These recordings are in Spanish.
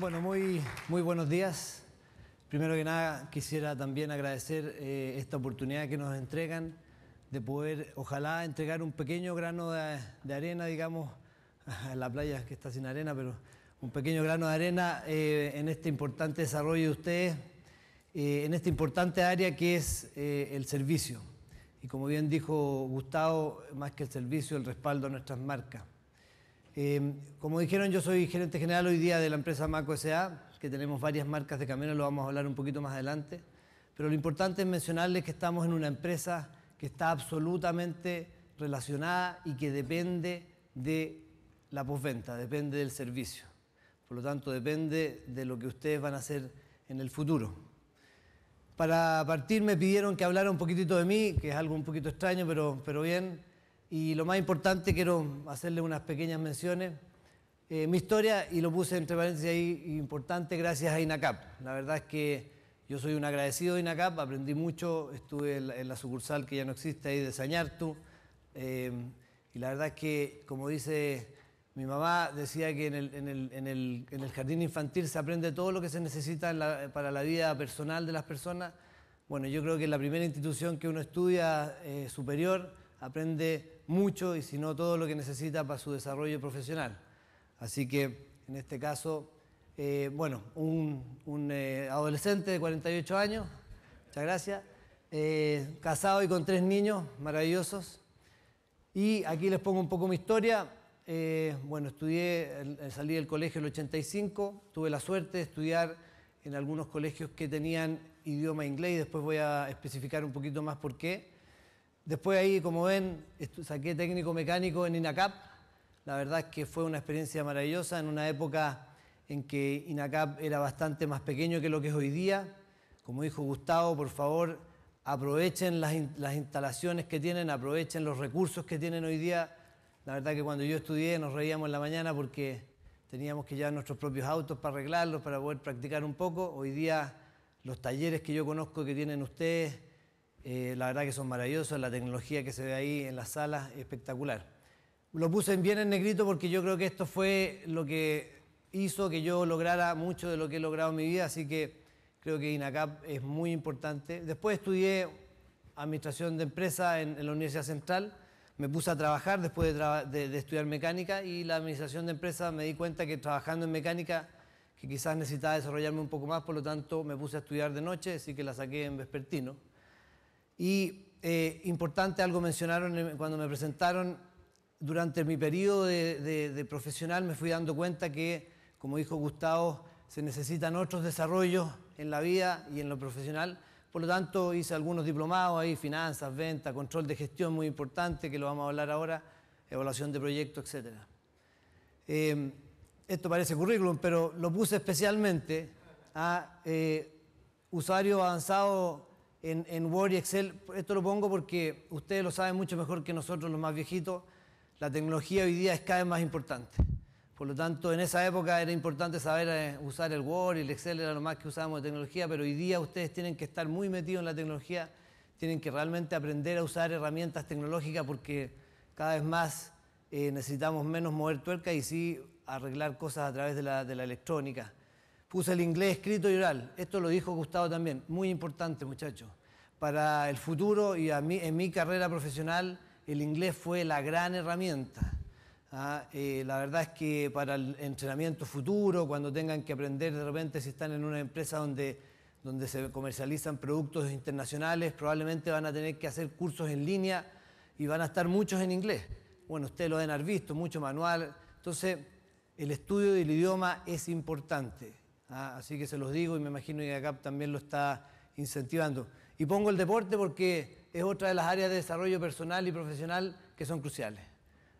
Bueno, muy, muy buenos días. Primero que nada, quisiera también agradecer eh, esta oportunidad que nos entregan de poder, ojalá, entregar un pequeño grano de, arena, digamos, en la playa que está sin arena, pero un pequeño grano de arena eh, en este importante desarrollo de ustedes, eh, en esta importante área que es el servicio. Y como bien dijo Gustavo, más que el servicio, el respaldo a nuestras marcas. Em, como dijeron, yo soy gerente general hoy día de la empresa Maco SA, que tenemos varias marcas de camiones, lo vamos a hablar un poquito más adelante. Pero lo importante es mencionarles que estamos en una empresa que está absolutamente relacionada y que depende de la postventa, depende del servicio. Por lo tanto, depende de lo que ustedes van a hacer en el futuro. Para partir me pidieron que hablara un poquitito de mí, que es algo un poquito extraño, pero, pero bien. Y lo más importante, quiero hacerle unas pequeñas menciones. Eh, mi historia, y lo puse entre paréntesis ahí, importante gracias a INACAP. La verdad es que yo soy un agradecido de INACAP, aprendí mucho, estuve en la, sucursal que ya no existe ahí de Sañartu. Eh, y la verdad es que, como dice mi mamá, decía que en el, en el, en el, en el jardín infantil se aprende todo lo que se necesita para la vida personal de las personas. Bueno, yo creo que la primera institución que uno estudia eh, superior aprende mucho y si no todo lo que necesita para su desarrollo profesional. Así que en este caso, eh, bueno, un, eh, adolescente de 48 años, muchas gracias, eh, casado y con tres niños maravillosos. Y aquí les pongo un poco mi historia. bueno, estudié, salí del colegio en el 85, tuve la suerte de estudiar en algunos colegios que tenían idioma inglés y después voy a especificar un poquito más por qué. Después ahí, como ven, saqué técnico mecánico en INACAP. La verdad es que fue una experiencia maravillosa en una época en que INACAP era bastante más pequeño que lo que es hoy día. Como dijo Gustavo, por favor, aprovechen las, instalaciones que tienen, aprovechen los recursos que tienen hoy día. La verdad que cuando yo estudié nos reíamos en la mañana porque teníamos que llevar nuestros propios autos para arreglarlos, para poder practicar un poco. Hoy día los talleres que yo conozco que tienen ustedes eh, la verdad que son maravillosos, la tecnología que se ve ahí en las salas, espectacular. Lo puse bien en negrito porque yo creo que esto fue lo que hizo que yo lograra mucho de lo que he logrado en mi vida, así que creo que INACAP es muy importante. Después estudié Administración de Empresa en, la Universidad Central, me puse a trabajar después de, de estudiar mecánica y la Administración de Empresa me di cuenta que trabajando en mecánica que quizás necesitaba desarrollarme un poco más, por lo tanto me puse a estudiar de noche, así que la saqué en vespertino y eh, importante, algo mencionaron cuando me presentaron, durante mi periodo de, profesional me fui dando cuenta que, como dijo Gustavo, se necesitan otros desarrollos en la vida y en lo profesional. Por lo tanto, hice algunos diplomados ahí, finanzas, venta, control de gestión, muy importante, que lo vamos a hablar ahora, evaluación de proyectos, etc. Eh, esto parece currículum, pero lo puse especialmente a eh, usuarios avanzados en, Word y Excel. Esto lo pongo porque ustedes lo saben mucho mejor que nosotros, los más viejitos. La tecnología hoy día es cada vez más importante. Por lo tanto, en esa época era importante saber eh, usar el Word y el Excel era lo más que usábamos de tecnología, pero hoy día ustedes tienen que estar muy metidos en la tecnología, tienen que realmente aprender a usar herramientas tecnológicas porque cada vez más eh, necesitamos menos mover tuerca y sí arreglar cosas a través de la electrónica. Puse el inglés escrito y oral. Esto lo dijo Gustavo también. Muy importante, muchachos. Para el futuro y a mí, en mi carrera profesional, el inglés fue la gran herramienta. Ah, eh, la verdad es que para el entrenamiento futuro, cuando tengan que aprender de repente si están en una empresa donde, donde se comercializan productos internacionales, probablemente van a tener que hacer cursos en línea y van a estar muchos en inglés. Bueno, ustedes lo deben haber visto, mucho manual. Entonces, el estudio del idioma es importante. Ah, así que se los digo y me imagino que acá también lo está incentivando. Y pongo el deporte porque es otra de las áreas de desarrollo personal y profesional que son cruciales.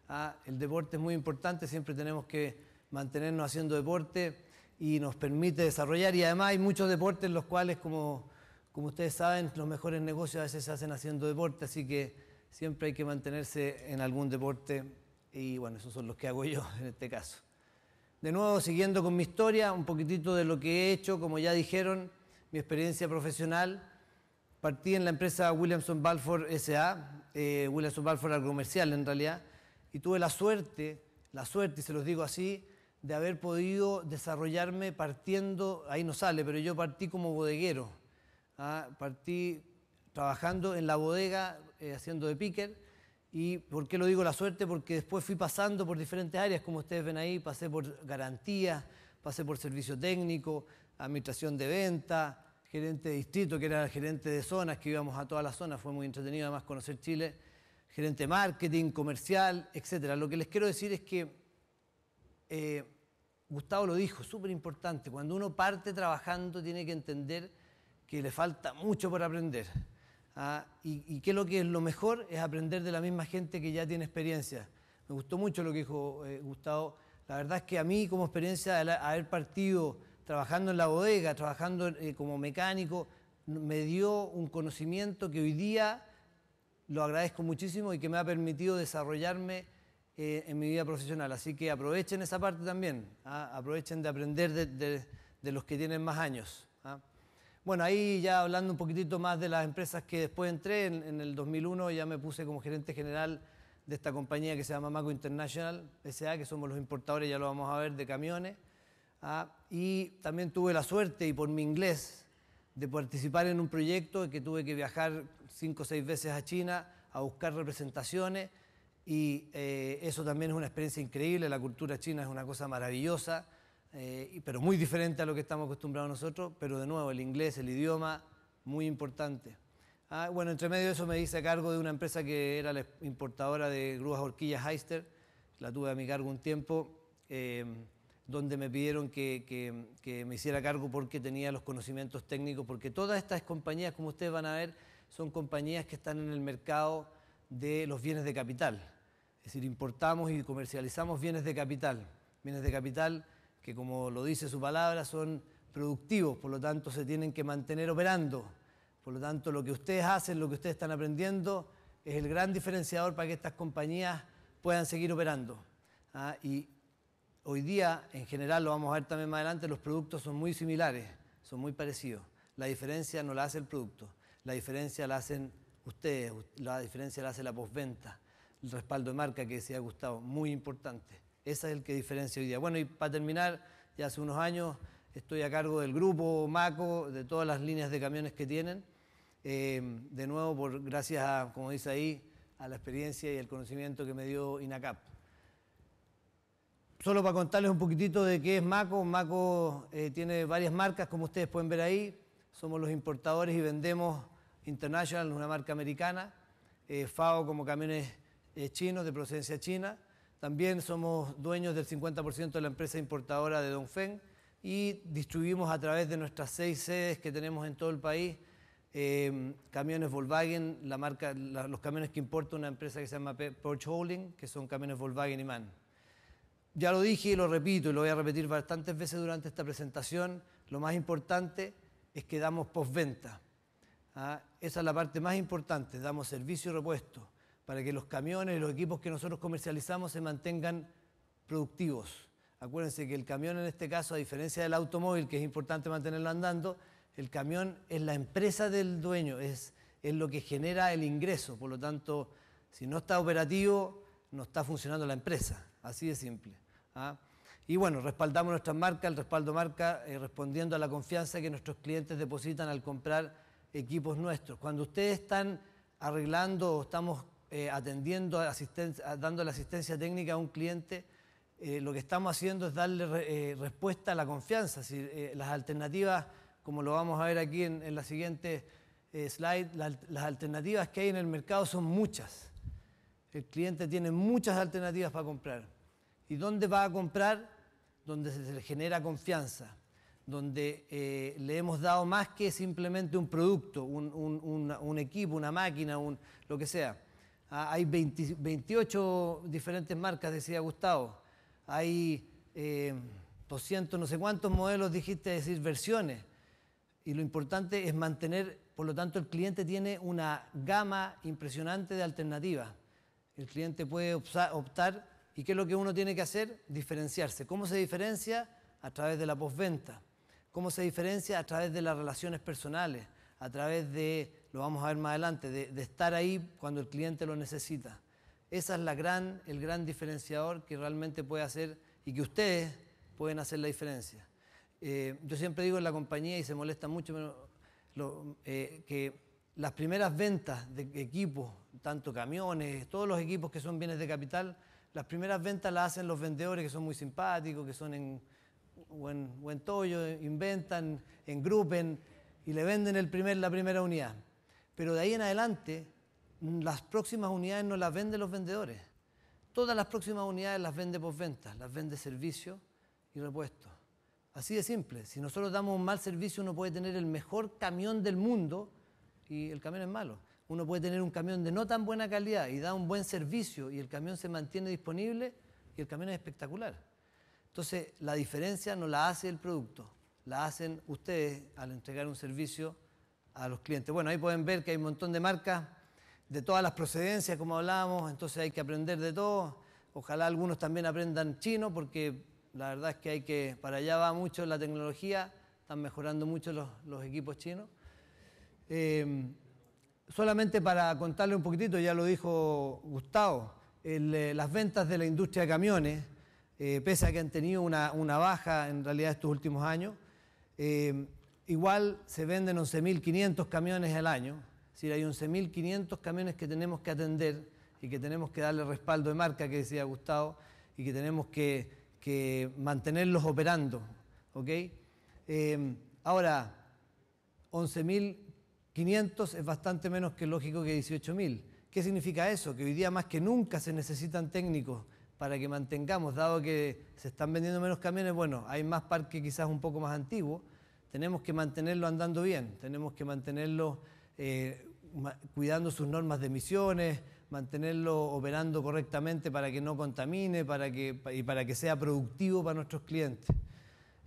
Ah, el deporte es muy importante, siempre tenemos que mantenernos haciendo deporte y nos permite desarrollar. Y además hay muchos deportes en los cuales, como, como ustedes saben, los mejores negocios a veces se hacen haciendo deporte, así que siempre hay que mantenerse en algún deporte. Y bueno, esos son los que hago yo en este caso. De nuevo, siguiendo con mi historia, un poquitito de lo que he hecho, como ya dijeron, mi experiencia profesional. Partí en la empresa Williamson Balfour SA, eh, Williamson Balfour al comercial en realidad, y tuve la suerte, la suerte, y se los digo así, de haber podido desarrollarme partiendo, ahí no sale, pero yo partí como bodeguero. ¿ah? Partí trabajando en la bodega, eh, haciendo de picker, ¿Y por qué lo digo la suerte? Porque después fui pasando por diferentes áreas, como ustedes ven ahí, pasé por garantía, pasé por servicio técnico, administración de venta, gerente de distrito, que era el gerente de zonas, que íbamos a todas las zonas, fue muy entretenido además conocer Chile, gerente de marketing, comercial, etc. Lo que les quiero decir es que, eh, Gustavo lo dijo, súper importante, cuando uno parte trabajando tiene que entender que le falta mucho por aprender Ah, y, qué es lo que es lo mejor es aprender de la misma gente que ya tiene experiencia. Me gustó mucho lo que dijo eh, Gustavo. La verdad es que a mí como experiencia de haber partido trabajando en la bodega, trabajando eh, como mecánico, me dio un conocimiento que hoy día lo agradezco muchísimo y que me ha permitido desarrollarme eh, en mi vida profesional. Así que aprovechen esa parte también, ah, aprovechen de aprender de los que tienen más años. Bueno, ahí ya hablando un poquitito más de las empresas que después entré, en, el 2001 ya me puse como gerente general de esta compañía que se llama Maco International S.A., que somos los importadores, ya lo vamos a ver, de camiones. ¿ah? y también tuve la suerte, y por mi inglés, de participar en un proyecto que tuve que viajar cinco o seis veces a China a buscar representaciones y eh, eso también es una experiencia increíble, la cultura china es una cosa maravillosa, eh, pero muy diferente a lo que estamos acostumbrados nosotros, pero de nuevo el inglés, el idioma, muy importante. Ah, bueno, entre medio de eso me hice a cargo de una empresa que era la importadora de grúas horquillas Heister, la tuve a mi cargo un tiempo, eh, donde me pidieron que, que, me hiciera cargo porque tenía los conocimientos técnicos, porque todas estas compañías, como ustedes van a ver, son compañías que están en el mercado de los bienes de capital. Es decir, importamos y comercializamos bienes de capital. Bienes de capital que como lo dice su palabra, son productivos, por lo tanto se tienen que mantener operando. Por lo tanto, lo que ustedes hacen, lo que ustedes están aprendiendo, es el gran diferenciador para que estas compañías puedan seguir operando. ¿ah? Y hoy día, en general, lo vamos a ver también más adelante, los productos son muy similares, son muy parecidos. La diferencia no la hace el producto, la diferencia la hacen ustedes, la diferencia la hace la postventa, el respaldo de marca que se ha gustado, muy importante. Ese es el que diferencia hoy día. Bueno, y para terminar, ya hace unos años estoy a cargo del grupo MACO, de todas las líneas de camiones que tienen. Eh, de nuevo, por, gracias a, como dice ahí, a la experiencia y el conocimiento que me dio INACAP. Solo para contarles un poquitito de qué es MACO. MACO eh, tiene varias marcas, como ustedes pueden ver ahí. Somos los importadores y vendemos International, una marca americana. Eh, FAO como camiones chinos de procedencia china también somos dueños del 50% de la empresa importadora de Dongfeng y distribuimos a través de nuestras seis sedes que tenemos en todo el país eh, camiones Volkswagen, la marca, los camiones que importa una empresa que se llama Porch Holding, que son camiones Volkswagen y MAN. Ya lo dije y lo repito y lo voy a repetir bastantes veces durante esta presentación, lo más importante es que damos postventa. ¿ah? Esa es la parte más importante, damos servicio y repuesto para que los camiones y los equipos que nosotros comercializamos se mantengan productivos. Acuérdense que el camión en este caso, a diferencia del automóvil, que es importante mantenerlo andando, el camión es la empresa del dueño, es, es lo que genera el ingreso. Por lo tanto, si no está operativo, no está funcionando la empresa. Así de simple. ¿ah? Y bueno, respaldamos nuestra marca el respaldo marca, eh, respondiendo a la confianza que nuestros clientes depositan al comprar equipos nuestros. Cuando ustedes están arreglando o estamos eh, atendiendo, dando la asistencia técnica a un cliente, eh, lo que estamos haciendo es darle eh, respuesta a la confianza. las alternativas, como lo vamos a ver aquí en, la siguiente slide, las alternativas que hay en el mercado son muchas. El cliente tiene muchas alternativas para comprar. ¿Y dónde va a comprar? Donde se le genera confianza, donde le hemos dado más que simplemente un producto, un, equipo, una máquina, lo que sea. Ah, hay 28 diferentes marcas, decía Gustavo. Hay 200, eh, no sé cuántos modelos, dijiste, decir, versiones. Y lo importante es mantener, por lo tanto, el cliente tiene una gama impresionante de alternativas. El cliente puede optar y qué es lo que uno tiene que hacer, diferenciarse. ¿Cómo se diferencia? A través de la postventa. ¿Cómo se diferencia? A través de las relaciones personales, a través de lo vamos a ver más adelante, de, estar ahí cuando el cliente lo necesita. Esa es la gran, el gran diferenciador que realmente puede hacer y que ustedes pueden hacer la diferencia. Eh, yo siempre digo en la compañía y se molesta mucho eh, que las primeras ventas de equipos, tanto camiones, todos los equipos que son bienes de capital, las primeras ventas las hacen los vendedores que son muy simpáticos, que son en buen, toyo inventan, engrupen y le venden el primer, la primera unidad pero de ahí en adelante las próximas unidades no las venden los vendedores. Todas las próximas unidades las vende postventa, las vende servicio y repuesto. Así de simple. Si nosotros damos un mal servicio, uno puede tener el mejor camión del mundo y el camión es malo. Uno puede tener un camión de no tan buena calidad y da un buen servicio y el camión se mantiene disponible y el camión es espectacular. Entonces, la diferencia no la hace el producto, la hacen ustedes al entregar un servicio a los clientes. Bueno, ahí pueden ver que hay un montón de marcas de todas las procedencias, como hablábamos, entonces hay que aprender de todo. Ojalá algunos también aprendan chino, porque la verdad es que hay que, para allá va mucho la tecnología, están mejorando mucho los, equipos chinos. Em, solamente para contarle un poquitito, ya lo dijo Gustavo, eh, las ventas de la industria de camiones, eh, pese a que han tenido una, baja en realidad estos últimos años, em, igual se venden 11.500 camiones al año, es decir, hay 11.500 camiones que tenemos que atender y que tenemos que darle respaldo de marca, que decía Gustavo, y que tenemos que, mantenerlos operando. Em, ahora, 11.500 es bastante menos que lógico que 18.000. ¿Qué significa eso? Que hoy día más que nunca se necesitan técnicos para que mantengamos, dado que se están vendiendo menos camiones, bueno, hay más parque quizás un poco más antiguo, tenemos que mantenerlo andando bien, tenemos que mantenerlo eh, cuidando sus normas de emisiones, mantenerlo operando correctamente para que no contamine para que, y para que sea productivo para nuestros clientes.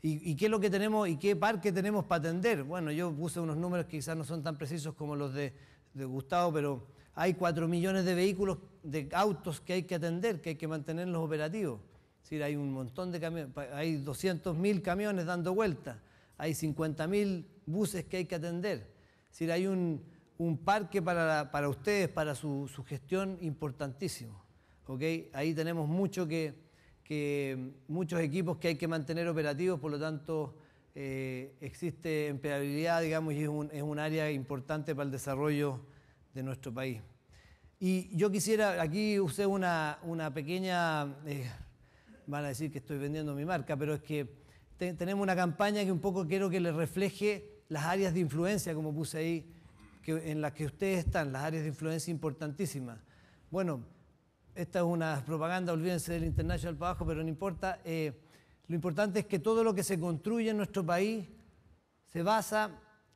¿Y, qué es lo que tenemos y qué parque tenemos para atender? Bueno, yo puse unos números que quizás no son tan precisos como los de, Gustavo, pero hay 4 millones de vehículos, de autos que hay que atender, que hay que mantenerlos operativos. Es decir, hay un montón de camiones, hay 200.000 camiones dando vueltas hay 50.000 buses que hay que atender. Es decir, hay un, parque para, ustedes, para su, gestión importantísimo. Ahí tenemos mucho que, que, muchos equipos que hay que mantener operativos, por lo tanto eh, existe empleabilidad, digamos, y es un, área importante para el desarrollo de nuestro país. Y yo quisiera, aquí usé una, una pequeña, eh, van a decir que estoy vendiendo mi marca, pero es que tenemos una campaña que un poco quiero que le refleje las áreas de influencia, como puse ahí, en las que ustedes están, las áreas de influencia importantísimas. Bueno, esta es una propaganda, olvídense del International para abajo, pero no importa. Eh, lo importante es que todo lo que se construye en nuestro país se basa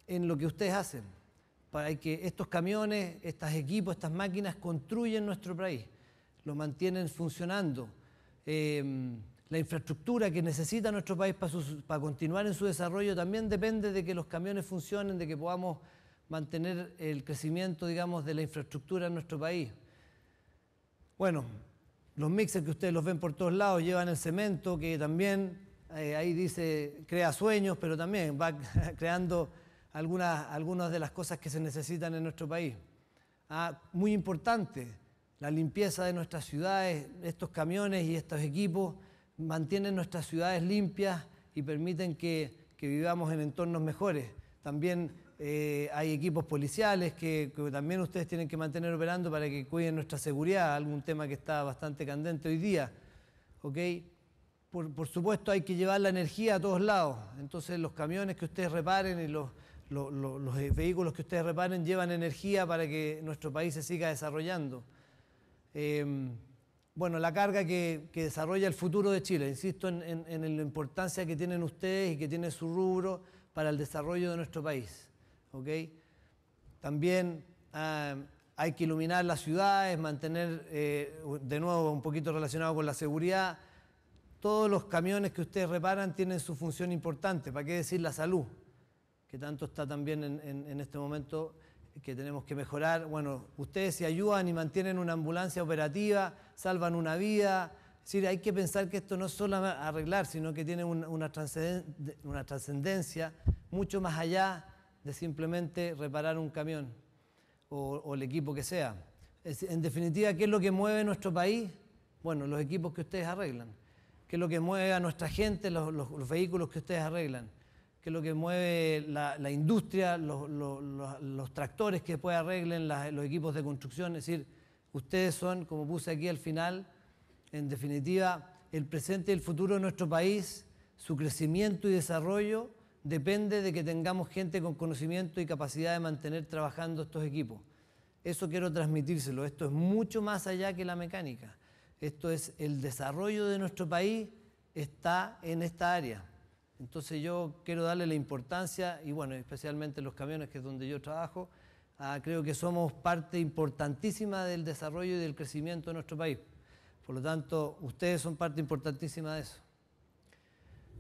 en lo que ustedes hacen, para que estos camiones, estos equipos, estas máquinas construyen nuestro país, lo mantienen funcionando. Eh, la infraestructura que necesita nuestro país para, continuar en su desarrollo también depende de que los camiones funcionen, de que podamos mantener el crecimiento, digamos, de la infraestructura en nuestro país. Bueno, los mixers que ustedes los ven por todos lados llevan el cemento, que también eh, ahí dice crea sueños, pero también va creando algunas, de las cosas que se necesitan en nuestro país. Ah, muy importante, la limpieza de nuestras ciudades, estos camiones y estos equipos mantienen nuestras ciudades limpias y permiten que, vivamos en entornos mejores. También eh, hay equipos policiales que, también ustedes tienen que mantener operando para que cuiden nuestra seguridad, algún tema que está bastante candente hoy día. Por, supuesto hay que llevar la energía a todos lados, entonces los camiones que ustedes reparen y los, los, eh, vehículos que ustedes reparen llevan energía para que nuestro país se siga desarrollando. Em, bueno, la carga que, desarrolla el futuro de Chile. Insisto en, la importancia que tienen ustedes y que tiene su rubro para el desarrollo de nuestro país. También ah, hay que iluminar las ciudades, mantener, eh, de nuevo, un poquito relacionado con la seguridad. Todos los camiones que ustedes reparan tienen su función importante, ¿para qué decir la salud? Que tanto está también en este momento que tenemos que mejorar. Bueno, ustedes se ayudan y mantienen una ambulancia operativa, salvan una vida. Es decir, hay que pensar que esto no es solo arreglar, sino que tiene una, una trascendencia mucho más allá de simplemente reparar un camión o, el equipo que sea. en definitiva, ¿qué es lo que mueve nuestro país? Bueno, los equipos que ustedes arreglan. ¿Qué es lo que mueve a nuestra gente, los vehículos que ustedes arreglan? que es lo que mueve la, industria, los, tractores que después arreglen los equipos de construcción. Es decir, ustedes son, como puse aquí al final, en definitiva, el presente y el futuro de nuestro país, su crecimiento y desarrollo depende de que tengamos gente con conocimiento y capacidad de mantener trabajando estos equipos. Eso quiero transmitírselo. Esto es mucho más allá que la mecánica. Esto es el desarrollo de nuestro país está en esta área. Entonces yo quiero darle la importancia, y bueno, especialmente los camiones, que es donde yo trabajo, creo que somos parte importantísima del desarrollo y del crecimiento de nuestro país. Por lo tanto, ustedes son parte importantísima de eso.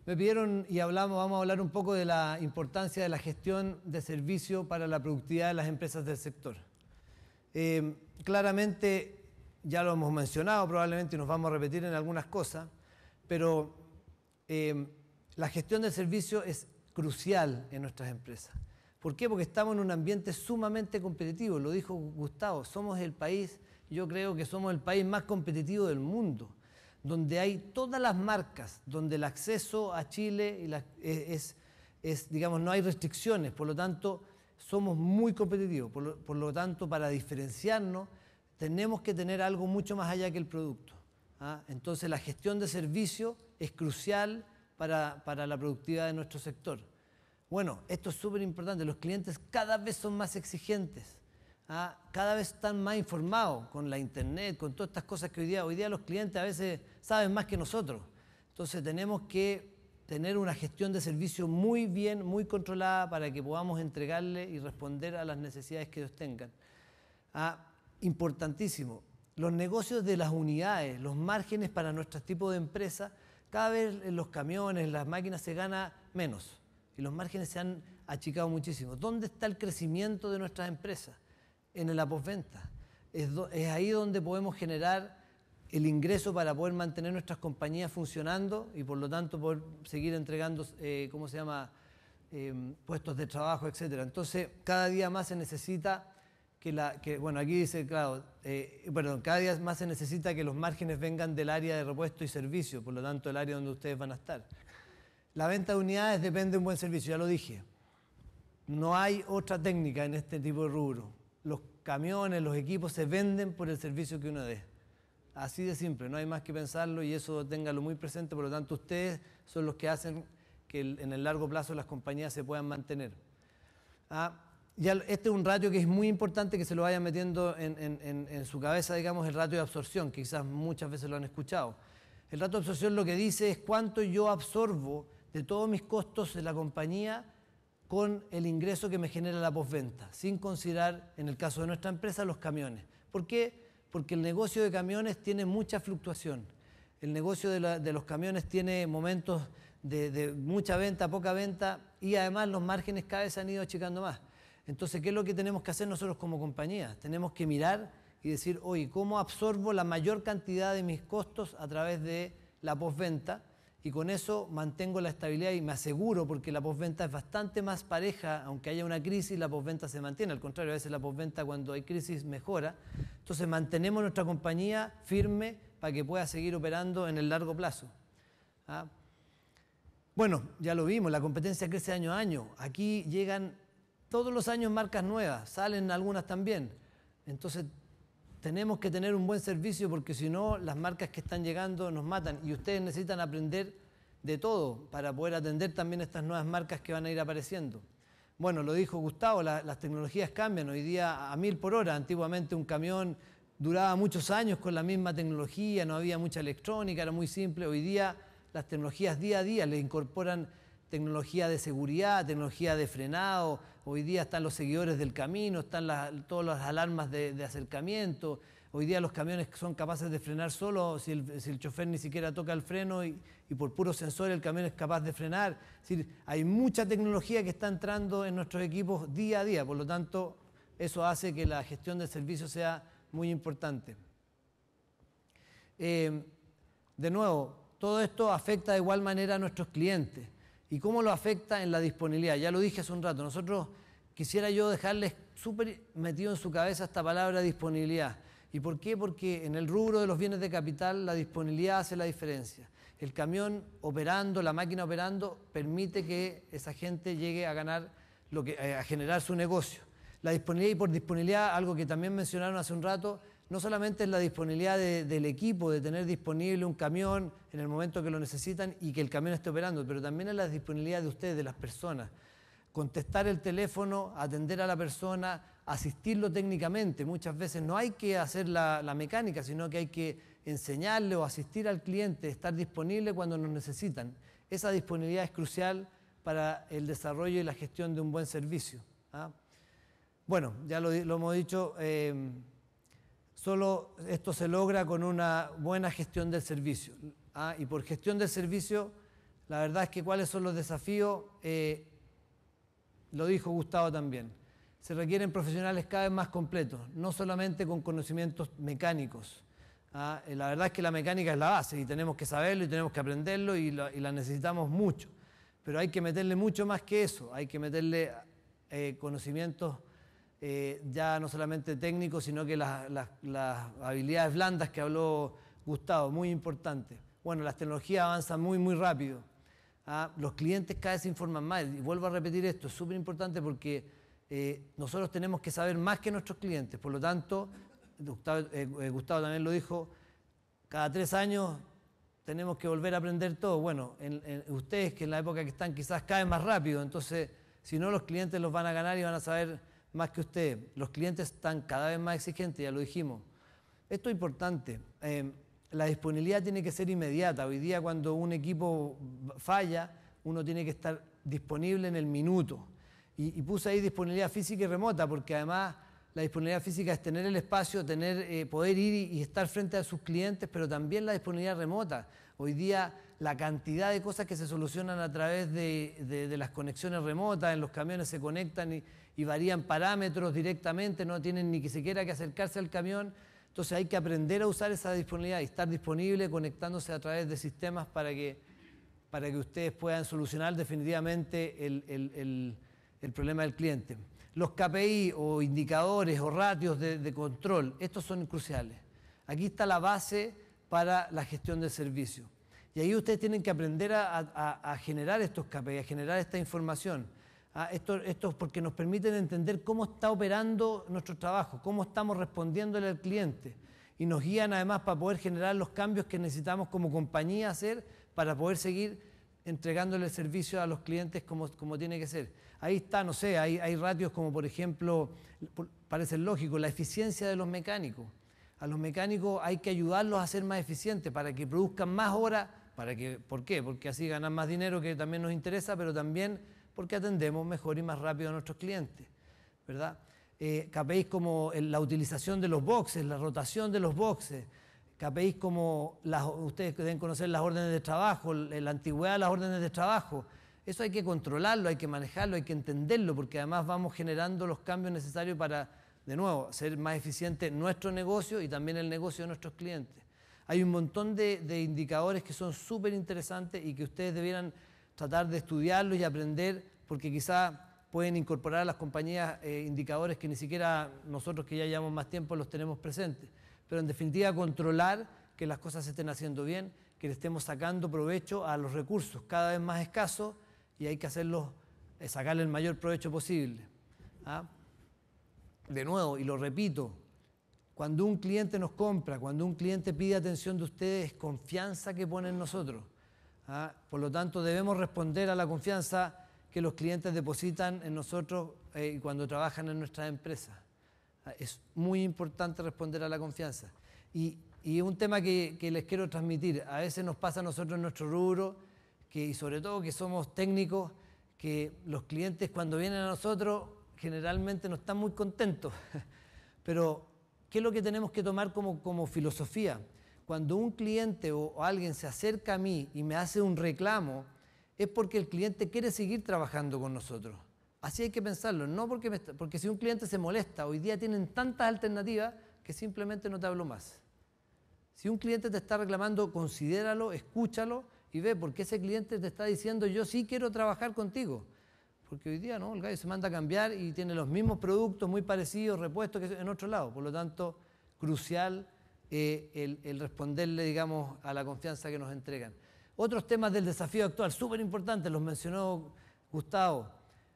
Me pidieron y hablamos, vamos a hablar un poco de la importancia de la gestión de servicio para la productividad de las empresas del sector. Eh, claramente, ya lo hemos mencionado, probablemente y nos vamos a repetir en algunas cosas, pero eh, la gestión del servicio es crucial en nuestras empresas. ¿Por qué? Porque estamos en un ambiente sumamente competitivo. Lo dijo Gustavo, somos el país, yo creo que somos el país más competitivo del mundo, donde hay todas las marcas, donde el acceso a Chile es, digamos, no hay restricciones. Por lo tanto, somos muy competitivos. Por lo, tanto, para diferenciarnos, tenemos que tener algo mucho más allá que el producto. ¿ah? Entonces, la gestión de servicio es crucial para, para la productividad de nuestro sector. Bueno, esto es súper importante. Los clientes cada vez son más exigentes. ¿ah? Cada vez están más informados con la internet, con todas estas cosas que hoy día, hoy día los clientes a veces saben más que nosotros. Entonces tenemos que tener una gestión de servicio muy bien, muy controlada para que podamos entregarle y responder a las necesidades que ellos tengan. Ah, importantísimo, los negocios de las unidades, los márgenes para nuestro tipo de empresa cada vez en los camiones, las máquinas se gana menos y los márgenes se han achicado muchísimo. ¿Dónde está el crecimiento de nuestras empresas? En la postventa. Es, ahí donde podemos generar el ingreso para poder mantener nuestras compañías funcionando y por lo tanto poder seguir entregando, eh, ¿cómo se llama?, eh, puestos de trabajo, etc. Entonces, cada día más se necesita bueno, aquí dice, claro, perdón, eh, cada día más se necesita que los márgenes vengan del área de repuesto y servicio, por lo tanto el área donde ustedes van a estar. La venta de unidades depende de un buen servicio, ya lo dije. No hay otra técnica en este tipo de rubro. Los camiones, los equipos se venden por el servicio que uno dé. Así de simple, no hay más que pensarlo y eso téngalo muy presente, por lo tanto ustedes son los que hacen que en el largo plazo las compañías se puedan mantener. Ah, este es un ratio que es muy importante que se lo vaya metiendo en, su cabeza, digamos, el ratio de absorción, quizás muchas veces lo han escuchado. El ratio de absorción lo que dice es cuánto yo absorbo de todos mis costos de la compañía con el ingreso que me genera la postventa, sin considerar, en el caso de nuestra empresa, los camiones. ¿Por qué? Porque el negocio de camiones tiene mucha fluctuación. El negocio de, los camiones tiene momentos de, de mucha venta, poca venta, y además los márgenes cada vez han ido achicando más. Entonces, ¿qué es lo que tenemos que hacer nosotros como compañía? Tenemos que mirar y decir, oye, ¿cómo absorbo la mayor cantidad de mis costos a través de la postventa? Y con eso mantengo la estabilidad y me aseguro, porque la postventa es bastante más pareja, aunque haya una crisis, la postventa se mantiene. Al contrario, a veces la postventa cuando hay crisis mejora. Entonces mantenemos nuestra compañía firme para que pueda seguir operando en el largo plazo. ¿Ah? Bueno, ya lo vimos, la competencia crece año a año. Aquí llegan todos los años marcas nuevas, salen algunas también. Entonces tenemos que tener un buen servicio porque si no las marcas que están llegando nos matan y ustedes necesitan aprender de todo para poder atender también estas nuevas marcas que van a ir apareciendo. Bueno, lo dijo Gustavo, las tecnologías cambian hoy día a mil por hora. Antiguamente un camión duraba muchos años con la misma tecnología, no había mucha electrónica, era muy simple. Hoy día las tecnologías día a día le incorporan tecnología de seguridad, tecnología de frenado, hoy día están los seguidores del camino, están todas las alarmas de, acercamiento, hoy día los camiones son capaces de frenar solo si el, chofer ni siquiera toca el freno y, por puro sensor el camión es capaz de frenar. Es hay mucha tecnología que está entrando en nuestros equipos día a día, por lo tanto eso hace que la gestión del servicio sea muy importante. Eh, de nuevo, todo esto afecta de igual manera a nuestros clientes. ¿Y cómo lo afecta en la disponibilidad? Ya lo dije hace un rato, nosotros quisiera yo dejarles súper metido en su cabeza esta palabra disponibilidad. ¿Y por qué? Porque en el rubro de los bienes de capital la disponibilidad hace la diferencia. El camión operando, la máquina operando, permite que esa gente llegue a ganar, eh, a generar su negocio. La disponibilidad y por disponibilidad, algo que también mencionaron hace un rato, no solamente es la disponibilidad del equipo, de tener disponible un camión en el momento que lo necesitan y que el camión esté operando, pero también es la disponibilidad de ustedes, de las personas. Contestar el teléfono, atender a la persona, asistirlo técnicamente. Muchas veces no hay que hacer la, mecánica, sino que hay que enseñarle o asistir al cliente, estar disponible cuando nos necesitan. Esa disponibilidad es crucial para el desarrollo y la gestión de un buen servicio. ¿ah? Bueno, ya lo, hemos dicho. Eh, Solo esto se logra con una buena gestión del servicio. ¿ah? Y por gestión del servicio, la verdad es que cuáles son los desafíos, eh, lo dijo Gustavo también. Se requieren profesionales cada vez más completos, no solamente con conocimientos mecánicos. ¿ah? Eh, la verdad es que la mecánica es la base y tenemos que saberlo y tenemos que aprenderlo y la, necesitamos mucho. Pero hay que meterle mucho más que eso, hay que meterle eh, conocimientos eh, ya no solamente técnico, sino que las, habilidades blandas que habló Gustavo, muy importante. Bueno, las tecnologías avanzan muy, muy rápido. ¿ah? los clientes cada vez se informan más. Y vuelvo a repetir esto, es súper importante porque eh, nosotros tenemos que saber más que nuestros clientes. Por lo tanto, eh, Gustavo, también lo dijo, cada tres años tenemos que volver a aprender todo. Bueno, ustedes que en la época que están quizás caen más rápido, entonces si no los clientes los van a ganar y van a saber más que usted. Los clientes están cada vez más exigentes, ya lo dijimos. Esto es importante. Eh, la disponibilidad tiene que ser inmediata. Hoy día cuando un equipo falla, uno tiene que estar disponible en el minuto. Y, puse ahí disponibilidad física y remota, porque además la disponibilidad física es tener el espacio, tener, eh, poder ir y, y, estar frente a sus clientes, pero también la disponibilidad remota. Hoy día la cantidad de cosas que se solucionan a través de, las conexiones remotas, en los camiones se conectan y, varían parámetros directamente, no tienen ni siquiera que acercarse al camión. Entonces hay que aprender a usar esa disponibilidad y estar disponible conectándose a través de sistemas para que, para que ustedes puedan solucionar definitivamente el, problema del cliente. Los KPI o indicadores o ratios de, de control, estos son cruciales. Aquí está la base para la gestión del servicio. Y ahí ustedes tienen que aprender a, generar estos KPI, a generar esta información. Ah, esto, es porque nos permiten entender cómo está operando nuestro trabajo, cómo estamos respondiéndole al cliente. Y nos guían además para poder generar los cambios que necesitamos como compañía hacer para poder seguir entregándole el servicio a los clientes como, tiene que ser. Ahí está, no sé, hay, hay ratios como por ejemplo, parece lógico, la eficiencia de los mecánicos. A los mecánicos hay que ayudarlos a ser más eficientes para que produzcan más horas para que, ¿Por qué? Porque así ganan más dinero que también nos interesa, pero también porque atendemos mejor y más rápido a nuestros clientes. ¿Verdad? Eh, KPIs como la utilización de los boxes, la rotación de los boxes, capéis como ustedes deben conocer las órdenes de trabajo, la antigüedad de las órdenes de trabajo. Eso hay que controlarlo, hay que manejarlo, hay que entenderlo, porque además vamos generando los cambios necesarios para, de nuevo, ser más eficiente nuestro negocio y también el negocio de nuestros clientes. Hay un montón de, indicadores que son súper interesantes y que ustedes debieran tratar de estudiarlos y aprender, porque quizá pueden incorporar a las compañías eh, indicadores que ni siquiera nosotros que ya llevamos más tiempo los tenemos presentes. Pero en definitiva, controlar que las cosas se estén haciendo bien, que le estemos sacando provecho a los recursos cada vez más escasos y hay que hacerlos, eh, sacarle el mayor provecho posible. ¿ah? De nuevo, y lo repito, cuando un cliente nos compra, cuando un cliente pide atención de ustedes, confianza que pone en nosotros. ¿ah? Por lo tanto, debemos responder a la confianza que los clientes depositan en nosotros eh, cuando trabajan en nuestra empresa. ¿ah? Es muy importante responder a la confianza. Y, un tema que, les quiero transmitir, a veces nos pasa a nosotros en nuestro rubro, que, y sobre todo que somos técnicos, que los clientes cuando vienen a nosotros generalmente no están muy contentos, pero ¿Qué es lo que tenemos que tomar como, como filosofía? Cuando un cliente o, alguien se acerca a mí y me hace un reclamo, es porque el cliente quiere seguir trabajando con nosotros. Así hay que pensarlo, no porque, porque si un cliente se molesta, hoy día tienen tantas alternativas que simplemente no te hablo más. Si un cliente te está reclamando, considéralo, escúchalo y ve por qué ese cliente te está diciendo yo sí quiero trabajar contigo. Porque hoy día, ¿no? El gallo se manda a cambiar y tiene los mismos productos muy parecidos, repuestos que en otro lado. Por lo tanto, crucial eh, el, responderle, digamos, a la confianza que nos entregan. Otros temas del desafío actual, súper importantes, los mencionó Gustavo.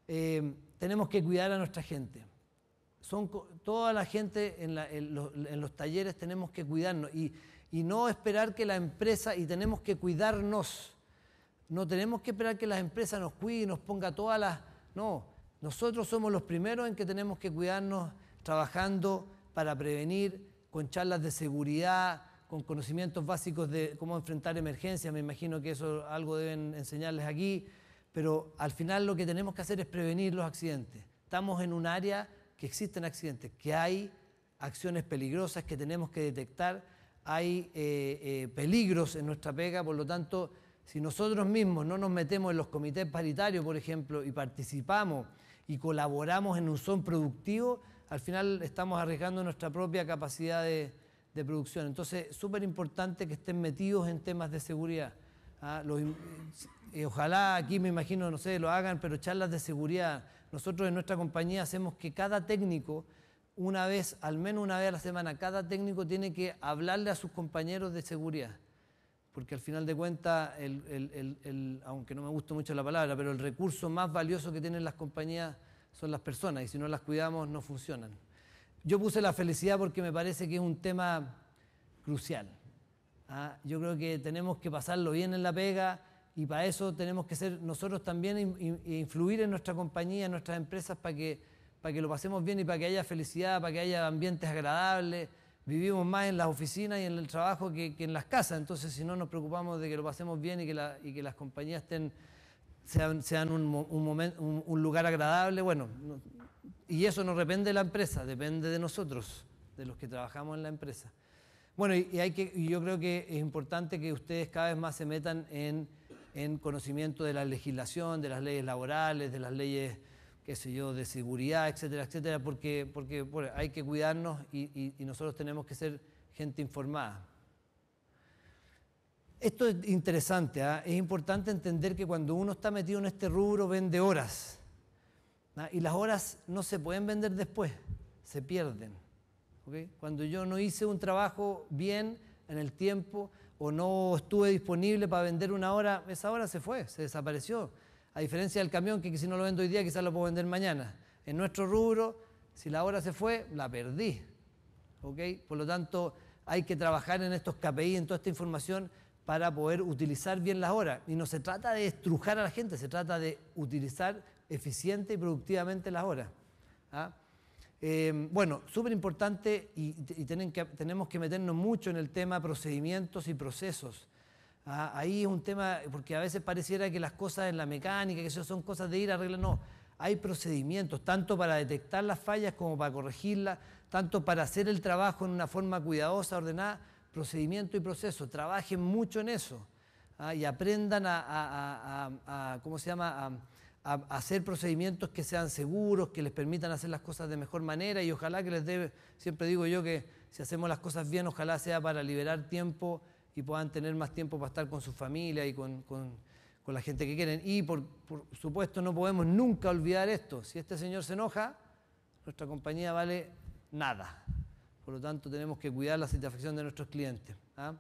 Eh, tenemos que cuidar a nuestra gente. Son, toda la gente en, los, talleres tenemos que cuidarnos y, no esperar que la empresa, y tenemos que cuidarnos no tenemos que esperar que las empresas nos y nos ponga todas las, no, nosotros somos los primeros en que tenemos que cuidarnos trabajando para prevenir con charlas de seguridad, con conocimientos básicos de cómo enfrentar emergencias. Me imagino que eso algo deben enseñarles aquí. Pero al final lo que tenemos que hacer es prevenir los accidentes. Estamos en un área que existen accidentes, que hay acciones peligrosas que tenemos que detectar, hay eh, eh, peligros en nuestra pega, por lo tanto si nosotros mismos no nos metemos en los comités paritarios, por ejemplo, y participamos y colaboramos en un son productivo, al final estamos arriesgando nuestra propia capacidad de, producción. Entonces, súper importante que estén metidos en temas de seguridad. ¿ah? ojalá aquí me imagino, no sé, lo hagan, pero charlas de seguridad. Nosotros en nuestra compañía hacemos que cada técnico, una vez, al menos una vez a la semana, cada técnico tiene que hablarle a sus compañeros de seguridad porque al final de cuentas, el, aunque no me gusta mucho la palabra, pero el recurso más valioso que tienen las compañías son las personas, y si no las cuidamos no funcionan. Yo puse la felicidad porque me parece que es un tema crucial. ¿ah? Yo creo que tenemos que pasarlo bien en la pega y para eso tenemos que ser nosotros también e influir en nuestra compañía, en nuestras empresas, para que, para que lo pasemos bien y para que haya felicidad, para que haya ambientes agradables vivimos más en las oficinas y en el trabajo que, en las casas, entonces si no nos preocupamos de que lo pasemos bien y que, las compañías estén, sean, un, un, lugar agradable, bueno, y eso no depende de la empresa, depende de nosotros, de los que trabajamos en la empresa. Bueno, y, hay que, yo creo que es importante que ustedes cada vez más se metan en conocimiento de la legislación, de las leyes laborales, de las leyes qué yo, de seguridad, etcétera, etcétera, porque, porque hay que cuidarnos y, nosotros tenemos que ser gente informada. Esto es interesante, ¿ah? es importante entender que cuando uno está metido en este rubro vende horas ¿ah? y las horas no se pueden vender después, se pierden. Cuando yo no hice un trabajo bien en el tiempo o no estuve disponible para vender una hora, esa hora se fue, se desapareció. A diferencia del camión, que si no lo vendo hoy día, quizás lo puedo vender mañana. En nuestro rubro, si la hora se fue, la perdí. ¿OK? Por lo tanto, hay que trabajar en estos KPI, en toda esta información, para poder utilizar bien las horas. Y no se trata de estrujar a la gente, se trata de utilizar eficiente y productivamente las horas. ¿ah? Eh, bueno, súper importante y, tenemos que meternos mucho en el tema procedimientos y procesos. Ah, ahí es un tema, porque a veces pareciera que las cosas en la mecánica, que eso son cosas de ir a No, hay procedimientos, tanto para detectar las fallas como para corregirlas, tanto para hacer el trabajo en una forma cuidadosa, ordenada, procedimiento y proceso. Trabajen mucho en eso ¿ah? y aprendan a, ¿cómo se llama?, a, hacer procedimientos que sean seguros, que les permitan hacer las cosas de mejor manera y ojalá que les debe, siempre digo yo que si hacemos las cosas bien, ojalá sea para liberar tiempo y puedan tener más tiempo para estar con su familia y con, la gente que quieren. Y por, supuesto no podemos nunca olvidar esto. Si este señor se enoja, nuestra compañía vale nada. Por lo tanto, tenemos que cuidar la satisfacción de nuestros clientes. ¿ah?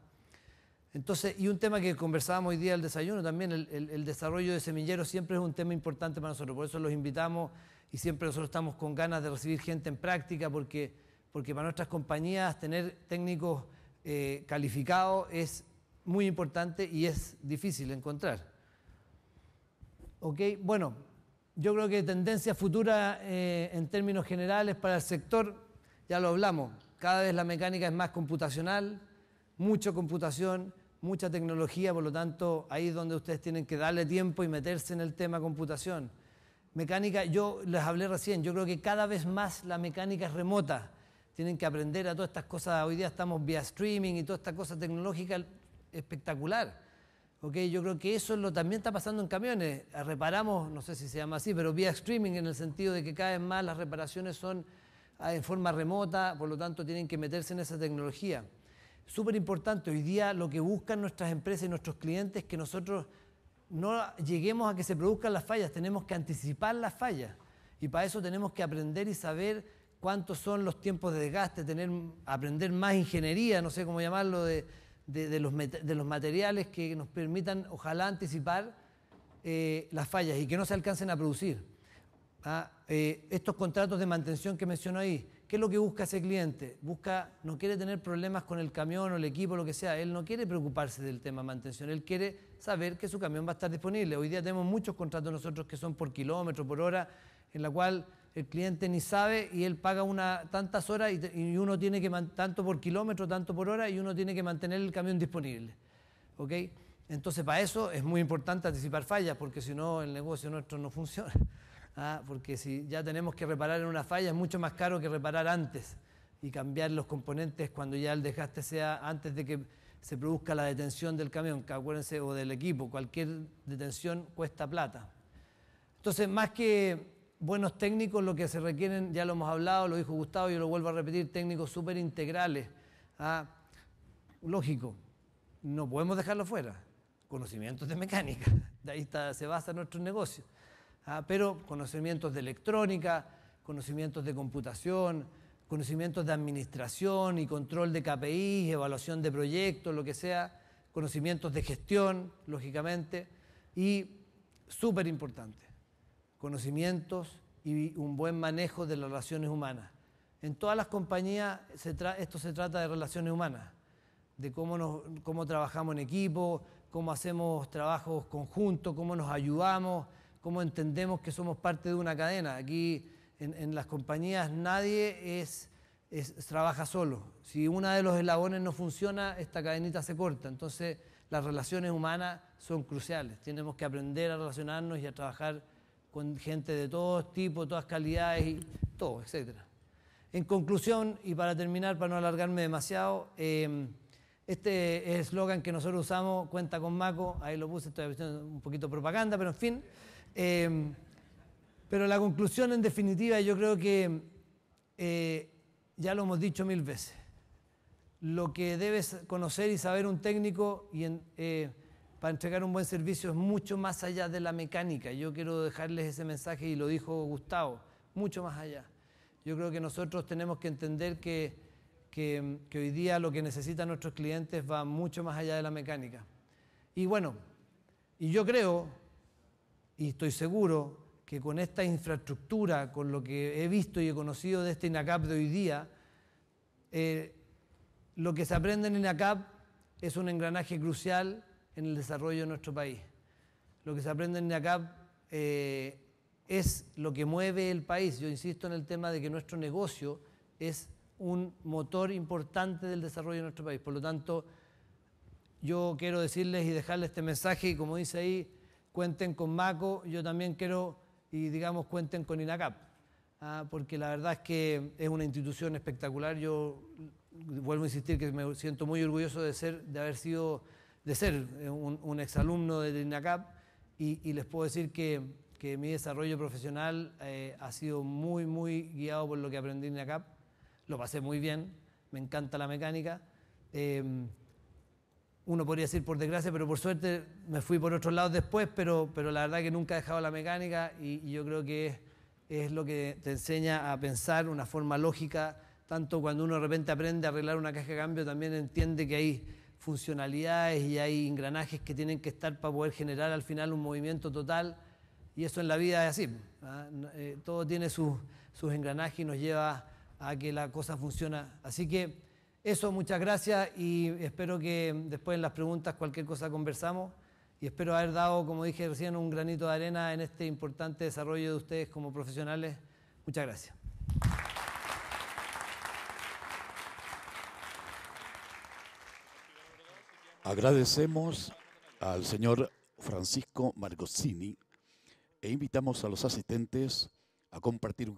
Entonces, y un tema que conversábamos hoy día el desayuno también, el, desarrollo de semilleros siempre es un tema importante para nosotros. Por eso los invitamos y siempre nosotros estamos con ganas de recibir gente en práctica porque, porque para nuestras compañías tener técnicos eh, calificado es muy importante y es difícil encontrar. Okay, bueno, yo creo que tendencia futura eh, en términos generales para el sector, ya lo hablamos, cada vez la mecánica es más computacional, mucha computación, mucha tecnología, por lo tanto ahí es donde ustedes tienen que darle tiempo y meterse en el tema computación. Mecánica, yo les hablé recién, yo creo que cada vez más la mecánica es remota tienen que aprender a todas estas cosas. Hoy día estamos vía streaming y toda esta cosa tecnológica espectacular. Okay, yo creo que eso lo, también está pasando en camiones. Reparamos, no sé si se llama así, pero vía streaming en el sentido de que cada vez más las reparaciones son ah, en forma remota, por lo tanto tienen que meterse en esa tecnología. Súper importante, hoy día lo que buscan nuestras empresas y nuestros clientes es que nosotros no lleguemos a que se produzcan las fallas, tenemos que anticipar las fallas. Y para eso tenemos que aprender y saber cuántos son los tiempos de desgaste, tener, aprender más ingeniería, no sé cómo llamarlo, de, los, de los, materiales que nos permitan, ojalá, anticipar eh, las fallas y que no se alcancen a producir. Ah, eh, estos contratos de mantención que menciono ahí, ¿qué es lo que busca ese cliente? Busca, no quiere tener problemas con el camión o el equipo, lo que sea. Él no quiere preocuparse del tema mantención, él quiere saber que su camión va a estar disponible. Hoy día tenemos muchos contratos nosotros que son por kilómetro, por hora, en la cual el cliente ni sabe y él paga una, tantas horas y, uno tiene que, tanto por kilómetro, tanto por hora, y uno tiene que mantener el camión disponible. ¿Ok? Entonces, para eso es muy importante anticipar fallas, porque si no, el negocio nuestro no funciona. ¿ah? porque si ya tenemos que reparar en una falla, es mucho más caro que reparar antes y cambiar los componentes cuando ya el desgaste sea antes de que se produzca la detención del camión, acuérdense, o del equipo. Cualquier detención cuesta plata. Entonces, más que buenos técnicos lo que se requieren, ya lo hemos hablado, lo dijo Gustavo, yo lo vuelvo a repetir, técnicos súper integrales. ¿ah? lógico, no podemos dejarlo fuera. Conocimientos de mecánica, de ahí se basa nuestro negocio. ¿ah? pero conocimientos de electrónica, conocimientos de computación, conocimientos de administración y control de KPI, evaluación de proyectos, lo que sea, conocimientos de gestión, lógicamente, y súper importante conocimientos y un buen manejo de las relaciones humanas. En todas las compañías se esto se trata de relaciones humanas, de cómo, nos, cómo trabajamos en equipo, cómo hacemos trabajos conjuntos, cómo nos ayudamos, cómo entendemos que somos parte de una cadena. Aquí en, las compañías nadie es, trabaja solo. Si uno de los eslabones no funciona, esta cadenita se corta. Entonces las relaciones humanas son cruciales. Tenemos que aprender a relacionarnos y a trabajar con gente de todos tipos, todas calidades y todo, etc. En conclusión, y para terminar, para no alargarme demasiado, eh, este eslogan que nosotros usamos, cuenta con Maco, ahí lo puse, estoy haciendo un poquito propaganda, pero en fin. Em, pero la conclusión, en definitiva, yo creo que eh, ya lo hemos dicho mil veces. Lo que debes conocer y saber un técnico y en, eh, para entregar un buen servicio es mucho más allá de la mecánica. Yo quiero dejarles ese mensaje y lo dijo Gustavo, mucho más allá. Yo creo que nosotros tenemos que entender que, que, hoy día lo que necesitan nuestros clientes va mucho más allá de la mecánica. Y bueno, y yo creo, y estoy seguro, que con esta infraestructura, con lo que he visto y he conocido de este INACAP de hoy día, eh, lo que se aprende en INACAP es un engranaje crucial en el desarrollo de nuestro país. Lo que se aprende en NACAP eh, es lo que mueve el país. Yo insisto en el tema de que nuestro negocio es un motor importante del desarrollo de nuestro país. Por lo tanto, yo quiero decirles y dejarles este mensaje y como dice ahí, cuenten con Maco, yo también quiero y digamos cuenten con INACAP, ¿ah? porque la verdad es que es una institución espectacular. Yo vuelvo a insistir que me siento muy orgulloso de ser, de haber sido de ser eh, un, exalumno de Dinacap y, les puedo decir que, mi desarrollo profesional eh, ha sido muy, muy guiado por lo que aprendí en Dinacap, Lo pasé muy bien, me encanta la mecánica. Em, uno podría decir por desgracia, pero por suerte me fui por otros lados después, pero, pero la verdad que nunca he dejado la mecánica y, yo creo que es, lo que te enseña a pensar una forma lógica, tanto cuando uno de repente aprende a arreglar una caja de cambio, también entiende que hay funcionalidades y hay engranajes que tienen que estar para poder generar al final un movimiento total. Y eso en la vida es así. ¿ah? Eh, todo tiene sus, sus engranajes y nos lleva a que la cosa funcione. Así que eso, muchas gracias y espero que después en las preguntas cualquier cosa conversamos y espero haber dado, como dije recién, un granito de arena en este importante desarrollo de ustedes como profesionales. Muchas gracias. Agradecemos al señor Francisco Margozzini e invitamos a los asistentes a compartir un